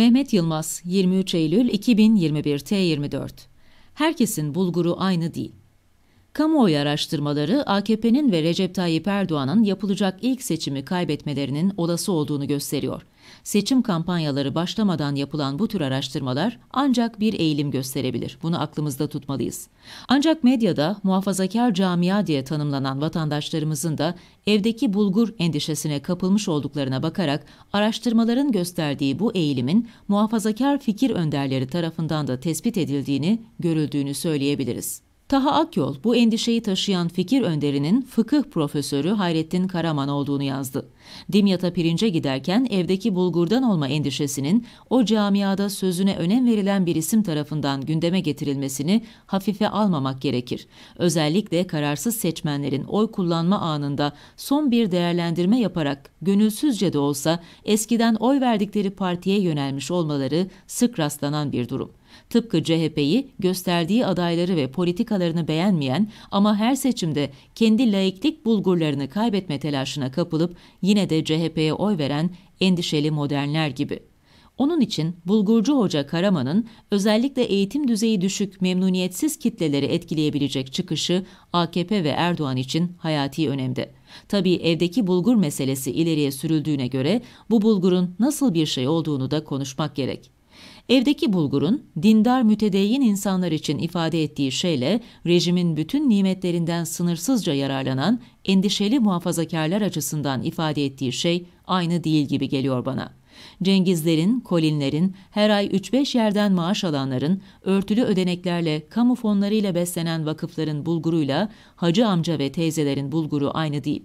Mehmet Yılmaz 23 Eylül 2021 T24 Herkesin bulguru aynı değil. Kamuoyu araştırmaları AKP'nin ve Recep Tayyip Erdoğan'ın yapılacak ilk seçimi kaybetmelerinin olası olduğunu gösteriyor. Seçim kampanyaları başlamadan yapılan bu tür araştırmalar ancak bir eğilim gösterebilir. Bunu aklımızda tutmalıyız. Ancak medyada muhafazakar camia diye tanımlanan vatandaşlarımızın da evdeki bulgur endişesine kapılmış olduklarına bakarak araştırmaların gösterdiği bu eğilimin muhafazakar fikir önderleri tarafından da tespit edildiğini, görüldüğünü söyleyebiliriz. Taha Akyol bu endişeyi taşıyan fikir önderinin fıkıh profesörü Hayrettin Karaman olduğunu yazdı. Dimyat'a pirince giderken evdeki bulgurdan olma endişesinin o camiada sözüne önem verilen bir isim tarafından gündeme getirilmesini hafife almamak gerekir. Özellikle kararsız seçmenlerin oy kullanma anında son bir değerlendirme yaparak gönülsüzce de olsa eskiden oy verdikleri partiye yönelmiş olmaları sık rastlanan bir durum. Tıpkı CHP'yi gösterdiği adayları ve politikalarını beğenmeyen ama her seçimde kendi laiklik bulgurlarını kaybetme telaşına kapılıp yine de CHP'ye oy veren endişeli modernler gibi. Onun için Bulgurcu Hoca Karaman'ın özellikle eğitim düzeyi düşük, memnuniyetsiz kitleleri etkileyebilecek çıkışı AKP ve Erdoğan için hayati önemde. Tabii evdeki bulgur meselesi ileriye sürüldüğüne göre bu bulgurun nasıl bir şey olduğunu da konuşmak gerek. Evdeki bulgurun dindar mütedeyyin insanlar için ifade ettiği şeyle rejimin bütün nimetlerinden sınırsızca yararlanan endişeli muhafazakarlar açısından ifade ettiği şey aynı değil gibi geliyor bana.'' Cengizlerin, Kolinlerin, her ay 3-5 yerden maaş alanların, örtülü ödeneklerle, kamu fonlarıyla beslenen vakıfların bulguruyla hacı amca ve teyzelerin bulguru aynı değil.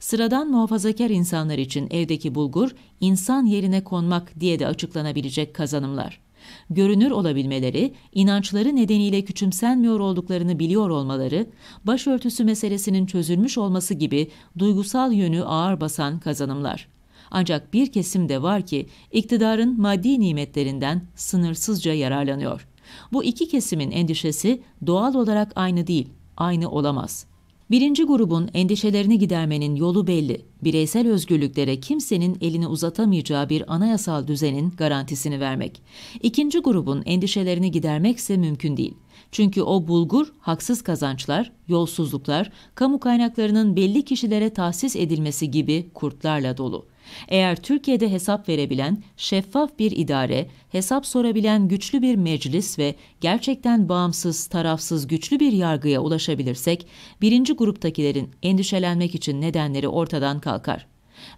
Sıradan muhafazakar insanlar için evdeki bulgur, insan yerine konmak diye de açıklanabilecek kazanımlar.'' görünür olabilmeleri, inançları nedeniyle küçümsenmiyor olduklarını biliyor olmaları, başörtüsü meselesinin çözülmüş olması gibi duygusal yönü ağır basan kazanımlar. Ancak bir kesim de var ki iktidarın maddi nimetlerinden sınırsızca yararlanıyor. Bu iki kesimin endişesi doğal olarak aynı değil, aynı olamaz.'' Birinci grubun endişelerini gidermenin yolu belli. Bireysel özgürlüklere kimsenin elini uzatamayacağı bir anayasal düzenin garantisini vermek. İkinci grubun endişelerini gidermekse mümkün değil. Çünkü o bulgur, haksız kazançlar, yolsuzluklar, kamu kaynaklarının belli kişilere tahsis edilmesi gibi kurtlarla dolu.'' Eğer Türkiye'de hesap verebilen, şeffaf bir idare, hesap sorabilen güçlü bir meclis ve gerçekten bağımsız, tarafsız, güçlü bir yargıya ulaşabilirsek, birinci gruptakilerin endişelenmek için nedenleri ortadan kalkar.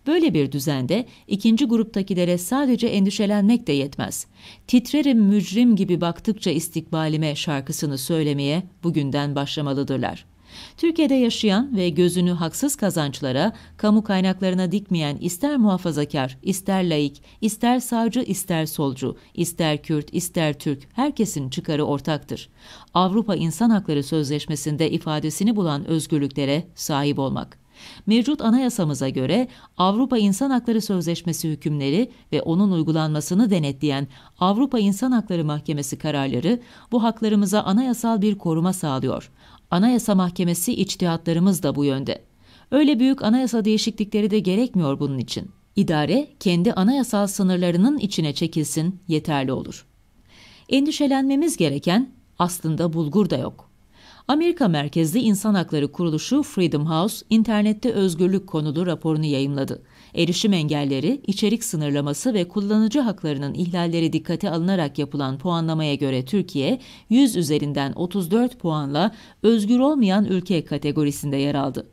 Böyle bir düzende ikinci gruptakilere sadece endişelenmek de yetmez. Titrerim mücrim gibi baktıkça istikbalime şarkısını söylemeye bugünden başlamalıdırlar. Türkiye'de yaşayan ve gözünü haksız kazançlara, kamu kaynaklarına dikmeyen ister muhafazakar, ister laik, ister sağcı, ister solcu, ister Kürt, ister Türk herkesin çıkarı ortaktır. Avrupa İnsan Hakları Sözleşmesi'nde ifadesini bulan özgürlüklere sahip olmak. Mevcut anayasamıza göre Avrupa İnsan Hakları Sözleşmesi hükümleri ve onun uygulanmasını denetleyen Avrupa İnsan Hakları Mahkemesi kararları bu haklarımıza anayasal bir koruma sağlıyor. Anayasa Mahkemesi içtihatlarımız da bu yönde. Öyle büyük anayasa değişiklikleri de gerekmiyor bunun için. İdare kendi anayasal sınırlarının içine çekilsin yeterli olur. Endişelenmemiz gereken aslında bulgur da yok. Amerika merkezli insan hakları kuruluşu Freedom House internette özgürlük konulu raporunu yayımladı. Erişim engelleri, içerik sınırlaması ve kullanıcı haklarının ihlalleri dikkate alınarak yapılan puanlamaya göre Türkiye 100 üzerinden 34 puanla özgür olmayan ülke kategorisinde yer aldı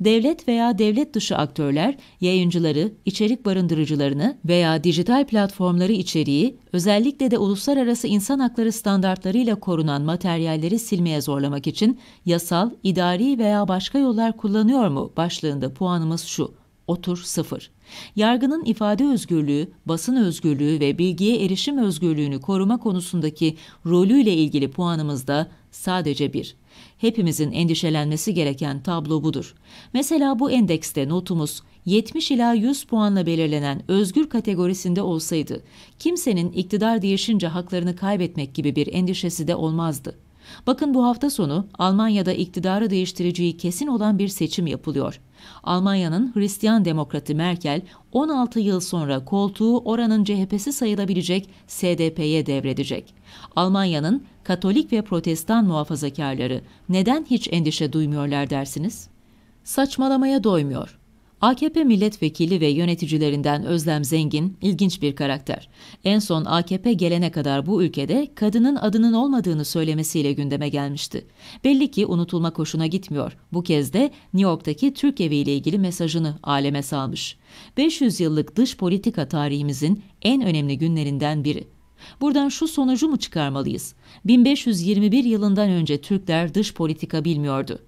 devlet veya devlet dışı aktörler, yayıncıları, içerik barındırıcılarını veya dijital platformları içeriği, özellikle de uluslararası insan hakları standartlarıyla korunan materyalleri silmeye zorlamak için yasal, idari veya başka yollar kullanıyor mu başlığında puanımız şu otur sıfır. Yargının ifade özgürlüğü, basın özgürlüğü ve bilgiye erişim özgürlüğünü koruma konusundaki rolüyle ilgili puanımız da sadece bir. Hepimizin endişelenmesi gereken tablo budur. Mesela bu endekste notumuz 70 ila 100 puanla belirlenen özgür kategorisinde olsaydı, kimsenin iktidar değişince haklarını kaybetmek gibi bir endişesi de olmazdı. Bakın bu hafta sonu Almanya'da iktidarı değiştireceği kesin olan bir seçim yapılıyor. Almanya'nın Hristiyan Demokrati Merkel 16 yıl sonra koltuğu oranın CHP'si sayılabilecek SDP'ye devredecek. Almanya'nın Katolik ve Protestan muhafazakarları neden hiç endişe duymuyorlar dersiniz? Saçmalamaya doymuyor. AKP milletvekili ve yöneticilerinden Özlem Zengin ilginç bir karakter. En son AKP gelene kadar bu ülkede kadının adının olmadığını söylemesiyle gündeme gelmişti. Belli ki unutulma hoşuna gitmiyor. Bu kez de New York'taki Türk evi ile ilgili mesajını aleme salmış. 500 yıllık dış politika tarihimizin en önemli günlerinden biri. Buradan şu sonucu mu çıkarmalıyız? 1521 yılından önce Türkler dış politika bilmiyordu.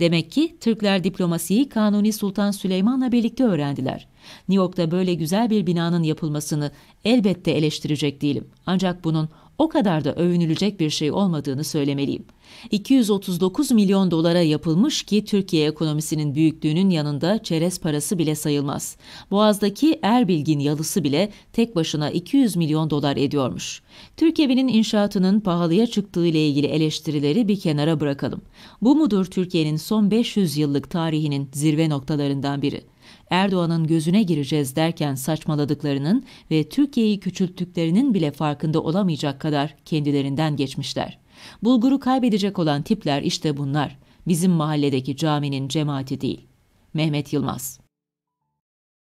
Demek ki Türkler diplomasiyi Kanuni Sultan Süleyman'la birlikte öğrendiler. New York'ta böyle güzel bir binanın yapılmasını elbette eleştirecek değilim. Ancak bunun o kadar da övünülecek bir şey olmadığını söylemeliyim. 239 milyon dolara yapılmış ki Türkiye ekonomisinin büyüklüğünün yanında çerez parası bile sayılmaz. Boğaz'daki Erbilgin yalısı bile tek başına 200 milyon dolar ediyormuş. Türk evinin inşaatının pahalıya çıktığı ile ilgili eleştirileri bir kenara bırakalım. Bu mudur Türkiye'nin son 500 yıllık tarihinin zirve noktalarından biri? Erdoğan'ın gözüne gireceğiz derken saçmaladıklarının ve Türkiye'yi küçülttüklerinin bile farkında olamayacak kadar kendilerinden geçmişler. Bulguru kaybedecek olan tipler işte bunlar. Bizim mahalledeki caminin cemaati değil. Mehmet Yılmaz